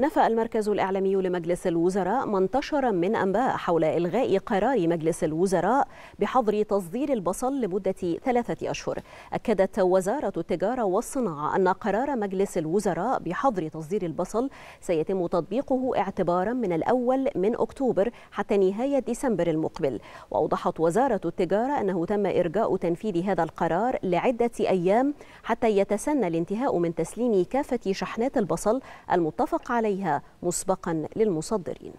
نفى المركز الإعلامي لمجلس الوزراء ما انتشر من أنباء حول إلغاء قرار مجلس الوزراء بحظر تصدير البصل لمدة ثلاثة أشهر أكدت وزارة التجارة والصناعة أن قرار مجلس الوزراء بحظر تصدير البصل سيتم تطبيقه اعتبارا من الأول من أكتوبر حتى نهاية ديسمبر المقبل وأوضحت وزارة التجارة أنه تم إرجاء تنفيذ هذا القرار لعدة أيام حتى يتسنى الانتهاء من تسليم كافة شحنات البصل المتفق على عليها مسبقا للمصدرين